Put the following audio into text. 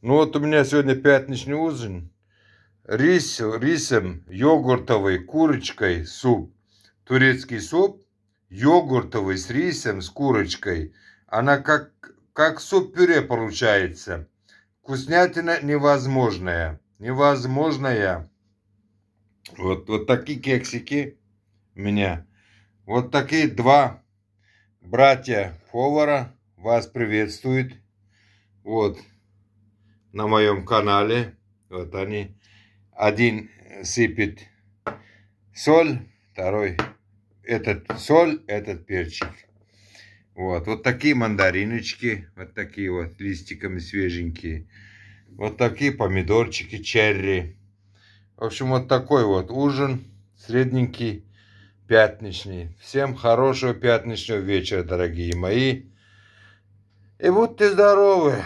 Ну вот у меня сегодня пятничный ужин. Рис, рисом, йогуртовый курочкой суп. Турецкий суп, йогуртовый с рисом, с курочкой. Она как, как суп-пюре получается. Вкуснятина невозможная. Невозможная. Вот, вот такие кексики у меня. Вот такие два братья повара вас приветствуют. Вот на моем канале. Вот они. Один сыпет соль, второй этот соль, этот перчик. Вот, вот такие мандариночки, вот такие вот листиками свеженькие. Вот такие помидорчики черри. В общем, вот такой вот ужин, средненький, пятничный. Всем хорошего пятничного вечера, дорогие мои. И будьте здоровы!